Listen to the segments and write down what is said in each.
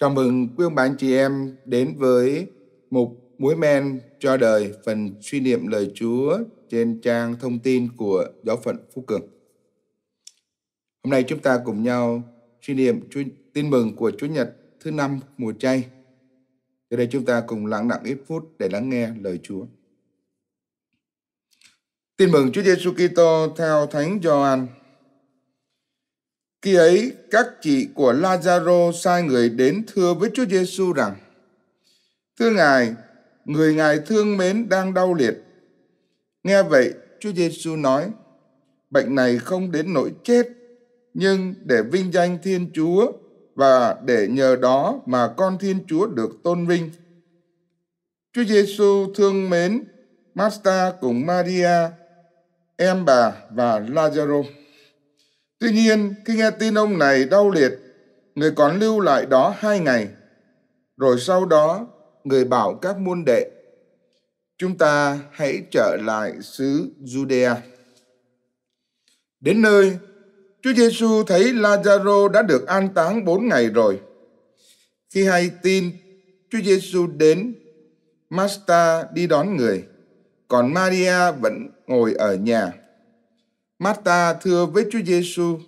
Chào mừng quý ông bà anh chị em đến với mục Muối men cho đời phần suy niệm lời Chúa trên trang thông tin của Giáo phận Phú Cường. Hôm nay chúng ta cùng nhau suy niệm chú, tin mừng của Chúa Nhật thứ năm mùa chay. Từ đây chúng ta cùng lặng lặng ít phút để lắng nghe lời Chúa. Tin mừng Chúa Giêsu Kitô theo Thánh Gioan khi ấy, các chị của Lazaro sai người đến thưa với Chúa Giêsu rằng: Thưa Ngài, người Ngài thương mến đang đau liệt. Nghe vậy, Chúa Giêsu nói: Bệnh này không đến nỗi chết, nhưng để vinh danh Thiên Chúa và để nhờ đó mà con Thiên Chúa được tôn vinh. Chúa Giêsu thương mến Martha cùng Maria, em bà và Lazaro. Tuy nhiên, khi nghe tin ông này đau liệt, người còn lưu lại đó hai ngày. Rồi sau đó, người bảo các môn đệ, chúng ta hãy trở lại xứ Judea. Đến nơi, Chúa Giêsu thấy Lazaro đã được an táng bốn ngày rồi. Khi hay tin Chúa Giêsu đến, Masta đi đón người, còn Maria vẫn ngồi ở nhà. Marta thưa với Chúa Giêsu: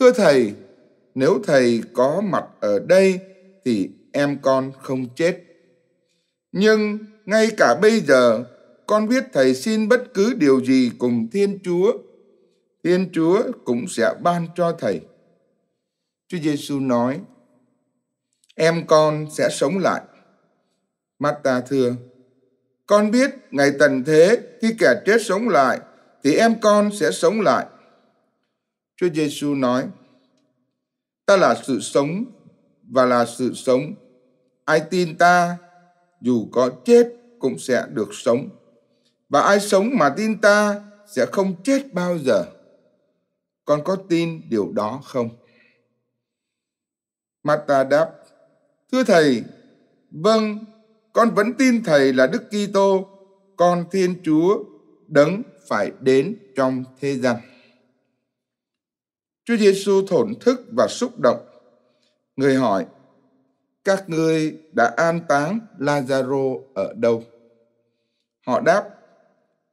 Thưa thầy, nếu thầy có mặt ở đây thì em con không chết. Nhưng ngay cả bây giờ con biết thầy xin bất cứ điều gì cùng Thiên Chúa, Thiên Chúa cũng sẽ ban cho thầy. Chúa Giêsu nói: Em con sẽ sống lại. Marta thưa: Con biết ngày tận thế khi kẻ chết sống lại thì em con sẽ sống lại. Chúa Giêsu nói, ta là sự sống và là sự sống. Ai tin ta, dù có chết cũng sẽ được sống. Và ai sống mà tin ta sẽ không chết bao giờ. Con có tin điều đó không? Martha đáp, Thưa Thầy, vâng, con vẫn tin Thầy là Đức Kitô, con Thiên Chúa đấng phải đến trong thế gian. Chúa Giêsu thổn thức và xúc động. Người hỏi: Các ngươi đã an táng Lazaro ở đâu? Họ đáp: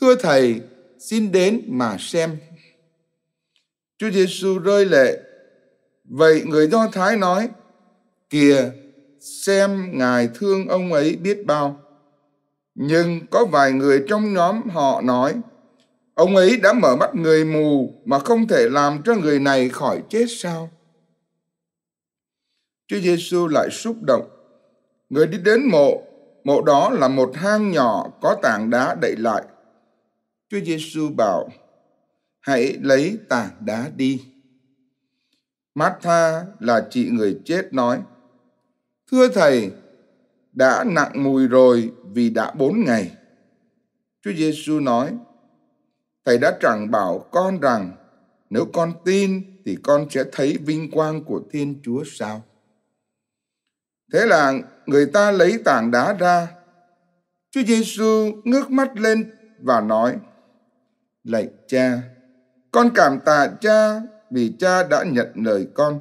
Thưa thầy, xin đến mà xem. Chúa Giêsu rơi lệ. Vậy người Do Thái nói: Kìa, xem ngài thương ông ấy biết bao nhưng có vài người trong nhóm họ nói, ông ấy đã mở mắt người mù mà không thể làm cho người này khỏi chết sao? Chúa Giêsu lại xúc động. Người đi đến mộ, mộ đó là một hang nhỏ có tảng đá đậy lại. Chúa Giêsu bảo, hãy lấy tảng đá đi. Martha là chị người chết nói, Thưa Thầy, đã nặng mùi rồi vì đã bốn ngày. Chúa Giêsu nói, Thầy đã chẳng bảo con rằng, nếu con tin thì con sẽ thấy vinh quang của Thiên Chúa sao? Thế là người ta lấy tảng đá ra. Chúa Giêsu ngước mắt lên và nói, Lạy cha, con cảm tạ cha vì cha đã nhận lời con.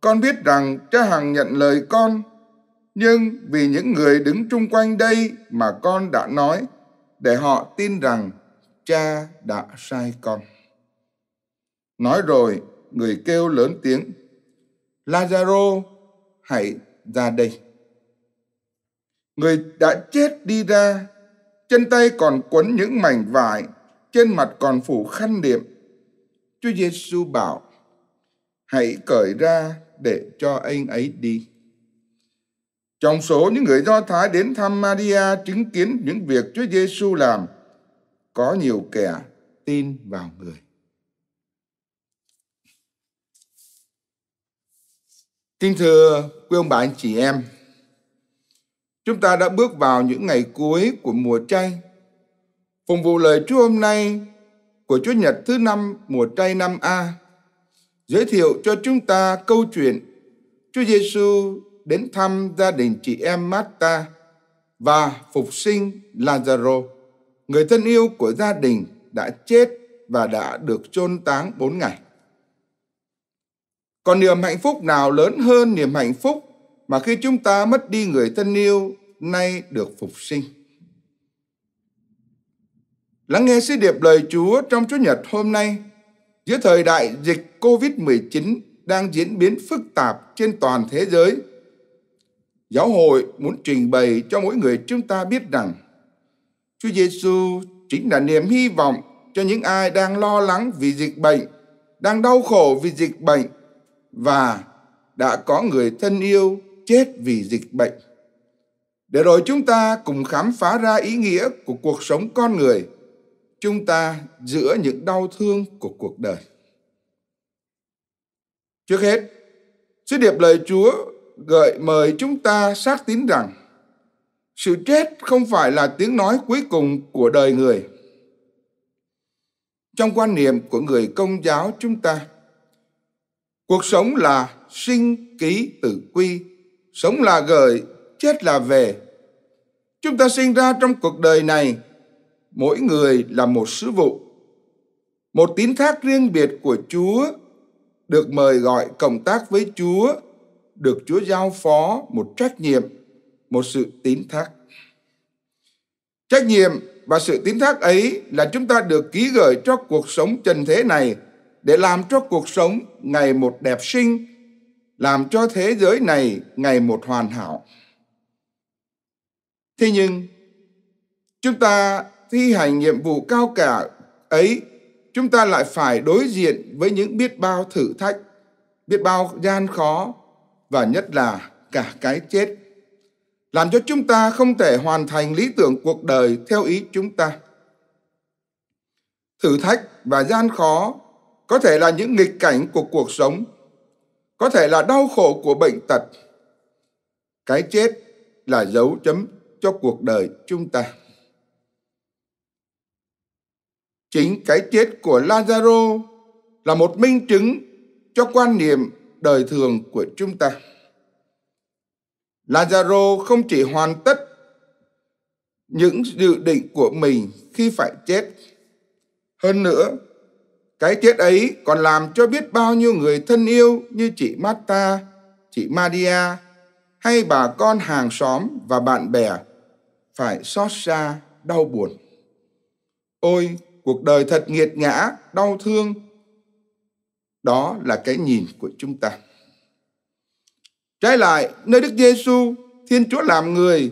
Con biết rằng cha hằng nhận lời con nhưng vì những người đứng chung quanh đây mà con đã nói để họ tin rằng cha đã sai con. Nói rồi, người kêu lớn tiếng, Lazaro, hãy ra đây. Người đã chết đi ra, chân tay còn quấn những mảnh vải, trên mặt còn phủ khăn niệm. Chúa Giêsu bảo, hãy cởi ra để cho anh ấy đi. Trong số những người Do Thái đến thăm Maria chứng kiến những việc Chúa Giêsu làm, có nhiều kẻ tin vào người. Kính thưa quý ông bà anh chị em, chúng ta đã bước vào những ngày cuối của mùa chay. Phục vụ lời Chúa hôm nay của Chúa Nhật thứ năm mùa chay năm A giới thiệu cho chúng ta câu chuyện Chúa Giêsu đến thăm gia đình chị em Marta và phục sinh Lazaro, người thân yêu của gia đình đã chết và đã được chôn táng bốn ngày. Còn niềm hạnh phúc nào lớn hơn niềm hạnh phúc mà khi chúng ta mất đi người thân yêu nay được phục sinh? Lắng nghe sứ điệp lời Chúa trong Chúa Nhật hôm nay, giữa thời đại dịch COVID-19 đang diễn biến phức tạp trên toàn thế giới – Giáo hội muốn trình bày cho mỗi người chúng ta biết rằng Chúa Giêsu chính là niềm hy vọng cho những ai đang lo lắng vì dịch bệnh, đang đau khổ vì dịch bệnh và đã có người thân yêu chết vì dịch bệnh. Để rồi chúng ta cùng khám phá ra ý nghĩa của cuộc sống con người, chúng ta giữa những đau thương của cuộc đời. Trước hết, sứ điệp lời Chúa gợi mời chúng ta xác tín rằng sự chết không phải là tiếng nói cuối cùng của đời người. Trong quan niệm của người công giáo chúng ta, cuộc sống là sinh ký tử quy, sống là gợi, chết là về. Chúng ta sinh ra trong cuộc đời này, mỗi người là một sứ vụ, một tín thác riêng biệt của Chúa, được mời gọi cộng tác với Chúa được Chúa giao phó một trách nhiệm, một sự tín thác. Trách nhiệm và sự tín thác ấy là chúng ta được ký gửi cho cuộc sống trần thế này để làm cho cuộc sống ngày một đẹp sinh, làm cho thế giới này ngày một hoàn hảo. Thế nhưng, chúng ta thi hành nhiệm vụ cao cả ấy, chúng ta lại phải đối diện với những biết bao thử thách, biết bao gian khó, và nhất là cả cái chết làm cho chúng ta không thể hoàn thành lý tưởng cuộc đời theo ý chúng ta thử thách và gian khó có thể là những nghịch cảnh của cuộc sống có thể là đau khổ của bệnh tật cái chết là dấu chấm cho cuộc đời chúng ta chính cái chết của lazaro là một minh chứng cho quan niệm đời thường của chúng ta. Lazaro không chỉ hoàn tất những dự định của mình khi phải chết. Hơn nữa, cái chết ấy còn làm cho biết bao nhiêu người thân yêu như chị Marta, chị Maria hay bà con hàng xóm và bạn bè phải xót xa, đau buồn. Ôi, cuộc đời thật nghiệt ngã, đau thương đó là cái nhìn của chúng ta. Trái lại, nơi Đức Giêsu, Thiên Chúa làm người,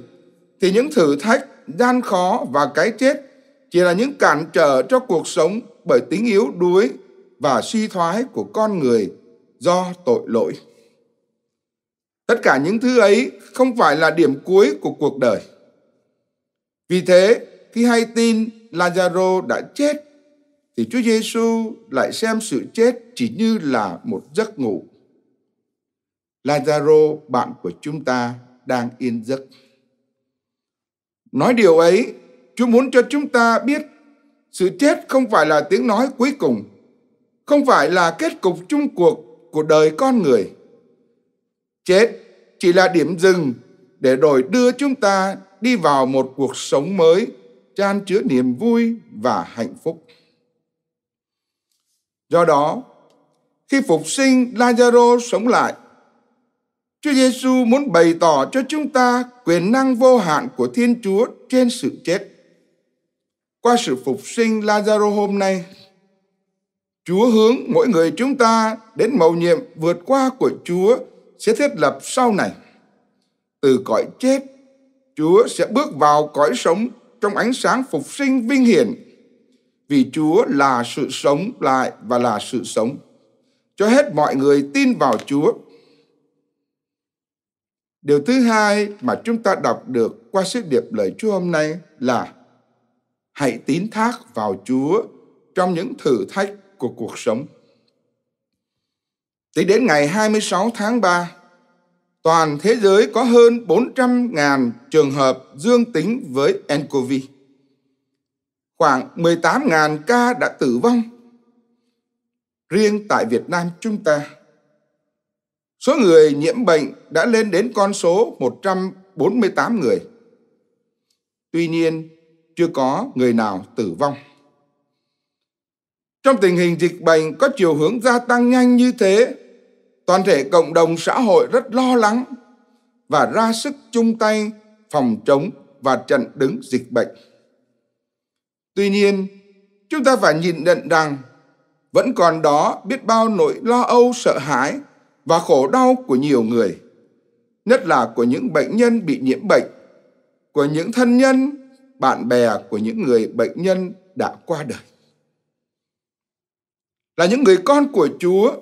thì những thử thách, gian khó và cái chết chỉ là những cản trở cho cuộc sống bởi tính yếu đuối và suy thoái của con người do tội lỗi. Tất cả những thứ ấy không phải là điểm cuối của cuộc đời. Vì thế, khi hay tin Lazaro đã chết thì Chúa Giêsu lại xem sự chết chỉ như là một giấc ngủ. Lazaro, bạn của chúng ta, đang yên giấc. Nói điều ấy, Chúa muốn cho chúng ta biết sự chết không phải là tiếng nói cuối cùng, không phải là kết cục chung cuộc của đời con người. Chết chỉ là điểm dừng để rồi đưa chúng ta đi vào một cuộc sống mới, tràn chứa niềm vui và hạnh phúc. Do đó, khi phục sinh Lazaro sống lại, Chúa Giêsu muốn bày tỏ cho chúng ta quyền năng vô hạn của Thiên Chúa trên sự chết. Qua sự phục sinh Lazaro hôm nay, Chúa hướng mỗi người chúng ta đến mầu nhiệm vượt qua của Chúa sẽ thiết lập sau này. Từ cõi chết, Chúa sẽ bước vào cõi sống trong ánh sáng phục sinh vinh hiển vì Chúa là sự sống lại và là sự sống. Cho hết mọi người tin vào Chúa. Điều thứ hai mà chúng ta đọc được qua sứ điệp lời Chúa hôm nay là hãy tín thác vào Chúa trong những thử thách của cuộc sống. Tính đến ngày 26 tháng 3, toàn thế giới có hơn 400.000 trường hợp dương tính với nCoV khoảng 18.000 ca đã tử vong. Riêng tại Việt Nam chúng ta, số người nhiễm bệnh đã lên đến con số 148 người. Tuy nhiên, chưa có người nào tử vong. Trong tình hình dịch bệnh có chiều hướng gia tăng nhanh như thế, toàn thể cộng đồng xã hội rất lo lắng và ra sức chung tay phòng chống và chặn đứng dịch bệnh. Tuy nhiên, chúng ta phải nhìn nhận rằng vẫn còn đó biết bao nỗi lo âu sợ hãi và khổ đau của nhiều người, nhất là của những bệnh nhân bị nhiễm bệnh, của những thân nhân, bạn bè của những người bệnh nhân đã qua đời. Là những người con của Chúa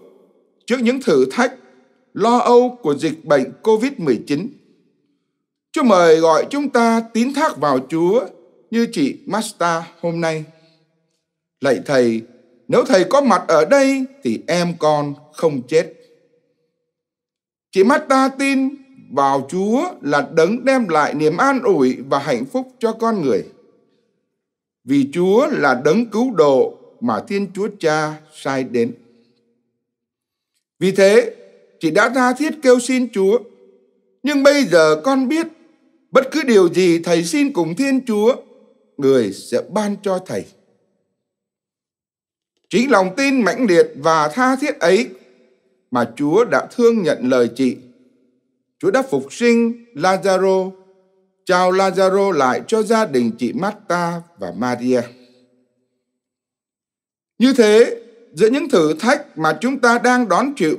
trước những thử thách, lo âu của dịch bệnh COVID-19. Chúa mời gọi chúng ta tín thác vào Chúa như chị Masta hôm nay. Lạy thầy, nếu thầy có mặt ở đây thì em con không chết. Chị Masta tin vào Chúa là đấng đem lại niềm an ủi và hạnh phúc cho con người. Vì Chúa là đấng cứu độ mà Thiên Chúa Cha sai đến. Vì thế, chị đã tha thiết kêu xin Chúa. Nhưng bây giờ con biết, bất cứ điều gì thầy xin cùng Thiên Chúa người sẽ ban cho thầy. Chính lòng tin mãnh liệt và tha thiết ấy mà Chúa đã thương nhận lời chị. Chúa đã phục sinh Lazaro, chào Lazaro lại cho gia đình chị Marta và Maria. Như thế, giữa những thử thách mà chúng ta đang đón chịu,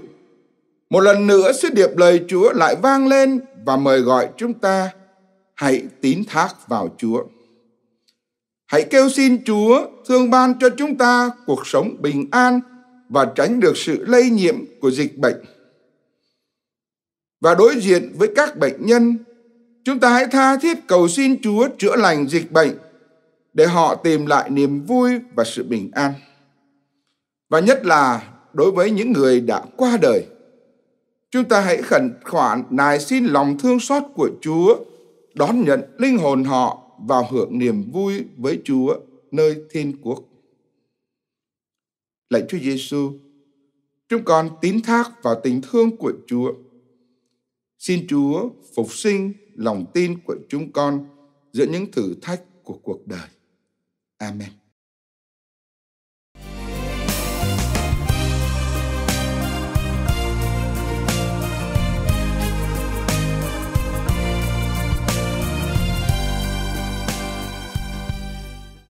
một lần nữa sứ điệp lời Chúa lại vang lên và mời gọi chúng ta hãy tín thác vào Chúa. Hãy kêu xin Chúa thương ban cho chúng ta cuộc sống bình an và tránh được sự lây nhiễm của dịch bệnh. Và đối diện với các bệnh nhân, chúng ta hãy tha thiết cầu xin Chúa chữa lành dịch bệnh để họ tìm lại niềm vui và sự bình an. Và nhất là đối với những người đã qua đời, chúng ta hãy khẩn khoản nài xin lòng thương xót của Chúa đón nhận linh hồn họ vào hưởng niềm vui với Chúa nơi thiên quốc. Lạy Chúa Giêsu, chúng con tín thác vào tình thương của Chúa. Xin Chúa phục sinh lòng tin của chúng con giữa những thử thách của cuộc đời. Amen.